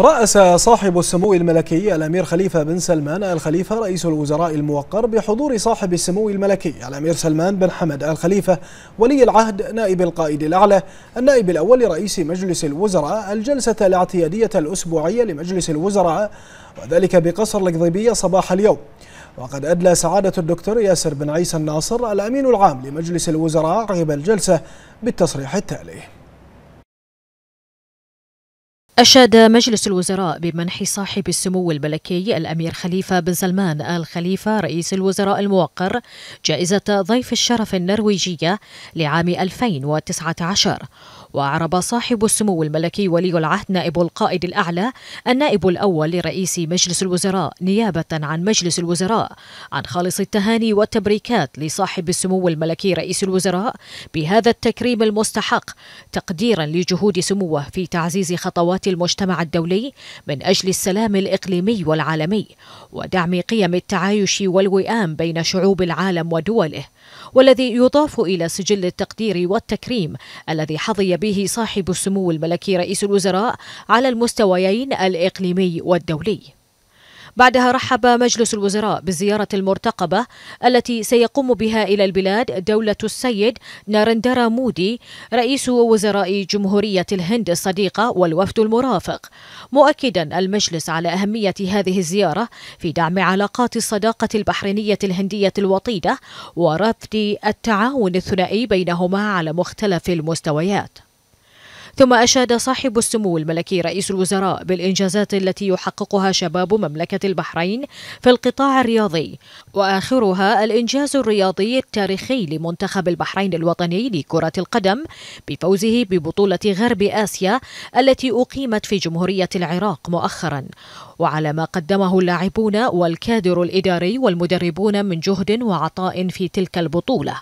رأس صاحب السمو الملكي الأمير خليفة بن سلمان الخليفة رئيس الوزراء الموقر بحضور صاحب السمو الملكي الأمير سلمان بن حمد الخليفة ولي العهد نائب القائد الأعلى النائب الأول لرئيس مجلس الوزراء الجلسة الاعتيادية الأسبوعية لمجلس الوزراء وذلك بقصر القضيبية صباح اليوم وقد أدلى سعادة الدكتور ياسر بن عيسى الناصر الأمين العام لمجلس الوزراء عقب الجلسة بالتصريح التالي أشاد مجلس الوزراء بمنح صاحب السمو الملكي الأمير خليفة بن سلمان آل خليفة رئيس الوزراء الموقر جائزة ضيف الشرف النرويجية لعام 2019 وأعرب صاحب السمو الملكي ولي العهد نائب القائد الأعلى النائب الأول لرئيس مجلس الوزراء نيابة عن مجلس الوزراء عن خالص التهاني والتبريكات لصاحب السمو الملكي رئيس الوزراء بهذا التكريم المستحق تقديرا لجهود سموه في تعزيز خطوات المجتمع الدولي من أجل السلام الإقليمي والعالمي ودعم قيم التعايش والوئام بين شعوب العالم ودوله والذي يضاف إلى سجل التقدير والتكريم الذي حظي به به صاحب السمو الملكي رئيس الوزراء على المستويين الإقليمي والدولي بعدها رحب مجلس الوزراء بالزيارة المرتقبة التي سيقوم بها إلى البلاد دولة السيد نارندرا مودي رئيس وزراء جمهورية الهند الصديقة والوفد المرافق مؤكدا المجلس على أهمية هذه الزيارة في دعم علاقات الصداقة البحرينية الهندية الوطيدة ورفض التعاون الثنائي بينهما على مختلف المستويات ثم أشاد صاحب السمو الملكي رئيس الوزراء بالإنجازات التي يحققها شباب مملكة البحرين في القطاع الرياضي وآخرها الإنجاز الرياضي التاريخي لمنتخب البحرين الوطني لكرة القدم بفوزه ببطولة غرب آسيا التي أقيمت في جمهورية العراق مؤخرا وعلى ما قدمه اللاعبون والكادر الإداري والمدربون من جهد وعطاء في تلك البطولة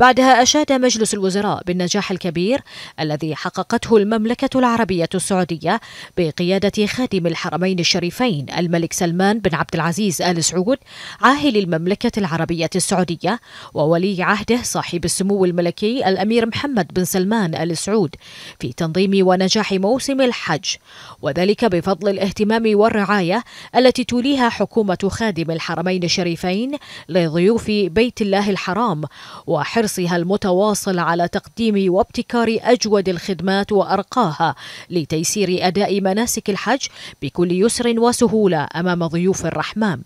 بعدها أشاد مجلس الوزراء بالنجاح الكبير الذي حققته المملكة العربية السعودية بقيادة خادم الحرمين الشريفين الملك سلمان بن عبد العزيز آل سعود عاهل المملكة العربية السعودية وولي عهده صاحب السمو الملكي الأمير محمد بن سلمان آل سعود في تنظيم ونجاح موسم الحج وذلك بفضل الاهتمام والرعاية التي توليها حكومة خادم الحرمين الشريفين لضيوف بيت الله الحرام وحرص حرصها المتواصل على تقديم وابتكار أجود الخدمات وأرقاها لتيسير أداء مناسك الحج بكل يسر وسهولة أمام ضيوف الرحمن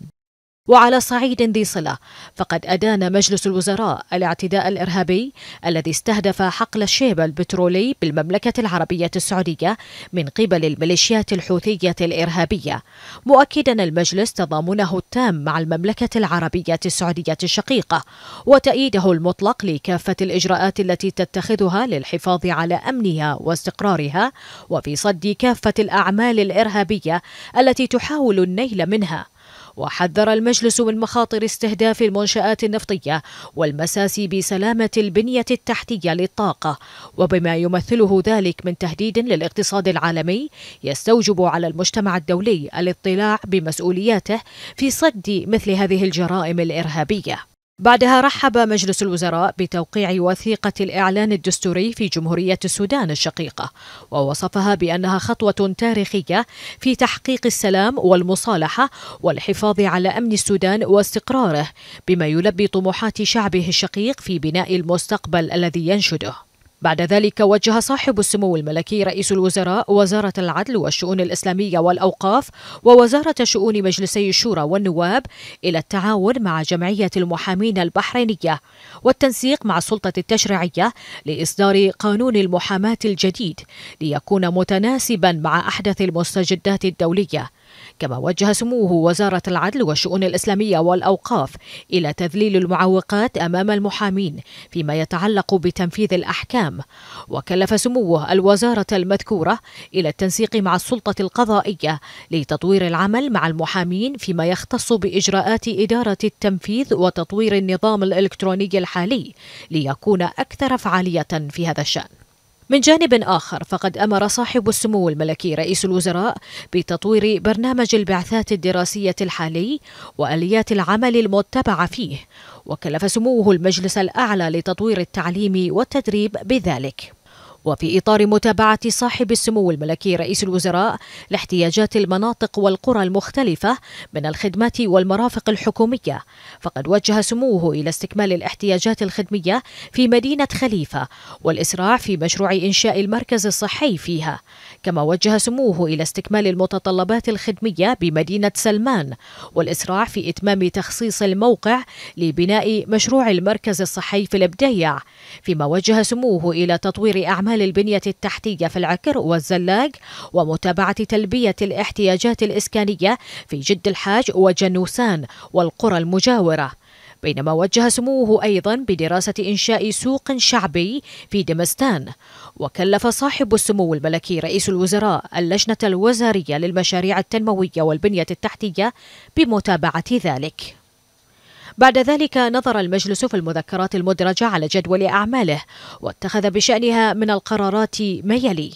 وعلى صعيد ذي صلة فقد أدان مجلس الوزراء الاعتداء الإرهابي الذي استهدف حقل الشيب البترولي بالمملكة العربية السعودية من قبل الميليشيات الحوثية الإرهابية مؤكدا المجلس تضامنه التام مع المملكة العربية السعودية الشقيقة وتأييده المطلق لكافة الإجراءات التي تتخذها للحفاظ على أمنها واستقرارها وفي صد كافة الأعمال الإرهابية التي تحاول النيل منها وحذر المجلس من مخاطر استهداف المنشآت النفطية والمساس بسلامة البنية التحتية للطاقة وبما يمثله ذلك من تهديد للاقتصاد العالمي يستوجب على المجتمع الدولي الاطلاع بمسؤولياته في صد مثل هذه الجرائم الإرهابية بعدها رحب مجلس الوزراء بتوقيع وثيقة الإعلان الدستوري في جمهورية السودان الشقيقة ووصفها بأنها خطوة تاريخية في تحقيق السلام والمصالحة والحفاظ على أمن السودان واستقراره بما يلبي طموحات شعبه الشقيق في بناء المستقبل الذي ينشده بعد ذلك وجه صاحب السمو الملكي رئيس الوزراء وزارة العدل والشؤون الإسلامية والأوقاف ووزارة شؤون مجلسي الشورى والنواب إلى التعاون مع جمعية المحامين البحرينية والتنسيق مع السلطة التشريعية لإصدار قانون المحاماة الجديد ليكون متناسبا مع أحدث المستجدات الدولية كما وجه سموه وزارة العدل والشؤون الإسلامية والأوقاف إلى تذليل المعوقات أمام المحامين فيما يتعلق بتنفيذ الأحكام وكلف سموه الوزارة المذكورة إلى التنسيق مع السلطة القضائية لتطوير العمل مع المحامين فيما يختص بإجراءات إدارة التنفيذ وتطوير النظام الإلكتروني الحالي ليكون أكثر فعالية في هذا الشأن من جانب آخر فقد أمر صاحب السمو الملكي رئيس الوزراء بتطوير برنامج البعثات الدراسية الحالي وآليات العمل المتبعة فيه وكلف سموه المجلس الأعلى لتطوير التعليم والتدريب بذلك وفي إطار متابعة صاحب السمو الملكي رئيس الوزراء لاحتياجات المناطق والقرى المختلفة من الخدمات والمرافق الحكومية فقد وجه سموه إلى استكمال الاحتياجات الخدمية في مدينة خليفة والإسراع في مشروع إنشاء المركز الصحي فيها كما وجه سموه إلى استكمال المتطلبات الخدمية بمدينة سلمان والإسراع في إتمام تخصيص الموقع لبناء مشروع المركز الصحي في البديع فيما وجه سموه إلى تطوير أعمال للبنية البنية التحتية في العكر والزلاق ومتابعة تلبية الاحتياجات الإسكانية في جد الحاج وجنوسان والقرى المجاورة بينما وجه سموه أيضا بدراسة إنشاء سوق شعبي في دمستان وكلف صاحب السمو الملكي رئيس الوزراء اللجنة الوزارية للمشاريع التنموية والبنية التحتية بمتابعة ذلك بعد ذلك نظر المجلس في المذكرات المدرجة على جدول أعماله واتخذ بشأنها من القرارات ما يلي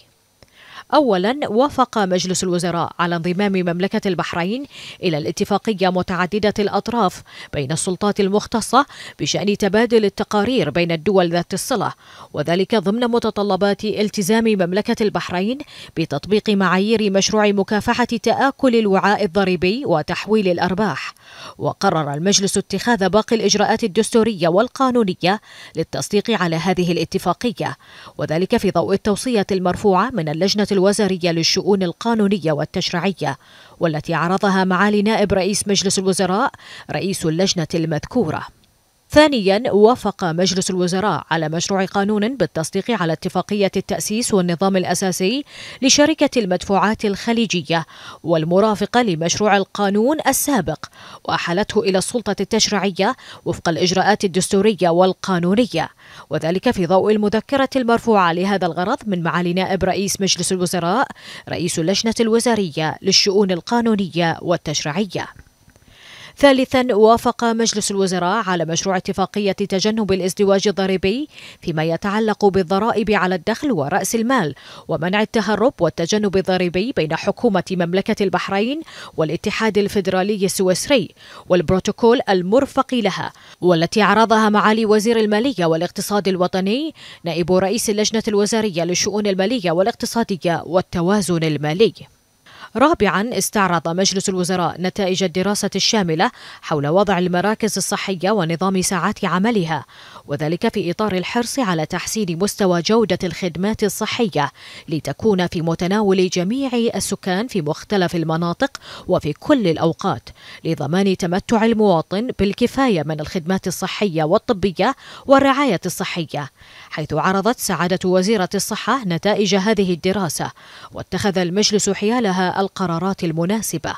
أولا وافق مجلس الوزراء على انضمام مملكة البحرين إلى الاتفاقية متعددة الأطراف بين السلطات المختصة بشأن تبادل التقارير بين الدول ذات الصلة وذلك ضمن متطلبات التزام مملكة البحرين بتطبيق معايير مشروع مكافحة تآكل الوعاء الضريبي وتحويل الأرباح وقرر المجلس اتخاذ باقي الإجراءات الدستورية والقانونية للتصديق على هذه الاتفاقية وذلك في ضوء التوصية المرفوعة من اللجنة الوزارية للشؤون القانونية والتشريعية والتي عرضها معالي نائب رئيس مجلس الوزراء رئيس اللجنة المذكورة ثانيا وافق مجلس الوزراء على مشروع قانون بالتصديق على اتفاقية التأسيس والنظام الأساسي لشركة المدفوعات الخليجية والمرافقة لمشروع القانون السابق وأحالته إلى السلطة التشريعية وفق الإجراءات الدستورية والقانونية وذلك في ضوء المذكرة المرفوعة لهذا الغرض من معالي نائب رئيس مجلس الوزراء رئيس اللجنة الوزارية للشؤون القانونية والتشريعية ثالثا وافق مجلس الوزراء على مشروع اتفاقية تجنب الازدواج الضريبي فيما يتعلق بالضرائب على الدخل ورأس المال ومنع التهرب والتجنب الضريبي بين حكومة مملكة البحرين والاتحاد الفيدرالي السويسري والبروتوكول المرفق لها والتي عرضها معالي وزير المالية والاقتصاد الوطني نائب رئيس اللجنة الوزارية للشؤون المالية والاقتصادية والتوازن المالي رابعا استعرض مجلس الوزراء نتائج الدراسة الشاملة حول وضع المراكز الصحية ونظام ساعات عملها وذلك في إطار الحرص على تحسين مستوى جودة الخدمات الصحية لتكون في متناول جميع السكان في مختلف المناطق وفي كل الأوقات لضمان تمتع المواطن بالكفاية من الخدمات الصحية والطبية والرعاية الصحية حيث عرضت سعادة وزيرة الصحة نتائج هذه الدراسة واتخذ المجلس حيالها القرارات المناسبة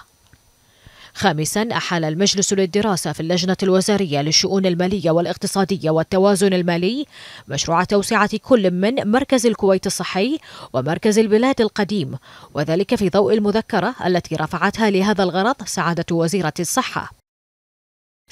خامسا أحال المجلس للدراسة في اللجنة الوزارية للشؤون المالية والاقتصادية والتوازن المالي مشروع توسعة كل من مركز الكويت الصحي ومركز البلاد القديم وذلك في ضوء المذكرة التي رفعتها لهذا الغرض سعادة وزيرة الصحة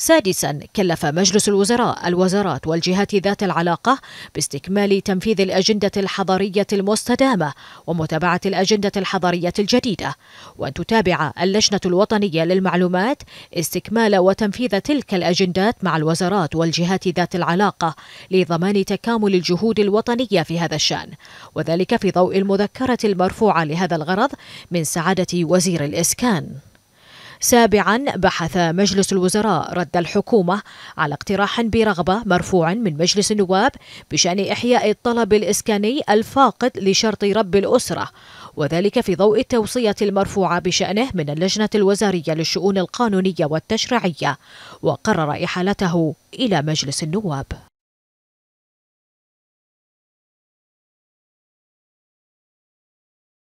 سادسا كلف مجلس الوزراء الوزارات والجهات ذات العلاقة باستكمال تنفيذ الأجندة الحضرية المستدامة ومتابعة الأجندة الحضرية الجديدة وأن تتابع اللجنة الوطنية للمعلومات استكمال وتنفيذ تلك الأجندات مع الوزارات والجهات ذات العلاقة لضمان تكامل الجهود الوطنية في هذا الشأن وذلك في ضوء المذكرة المرفوعة لهذا الغرض من سعادة وزير الإسكان سابعا بحث مجلس الوزراء رد الحكومة على اقتراح برغبة مرفوع من مجلس النواب بشأن إحياء الطلب الإسكاني الفاقد لشرط رب الأسرة وذلك في ضوء التوصية المرفوعة بشأنه من اللجنة الوزارية للشؤون القانونية والتشريعية وقرر إحالته إلى مجلس النواب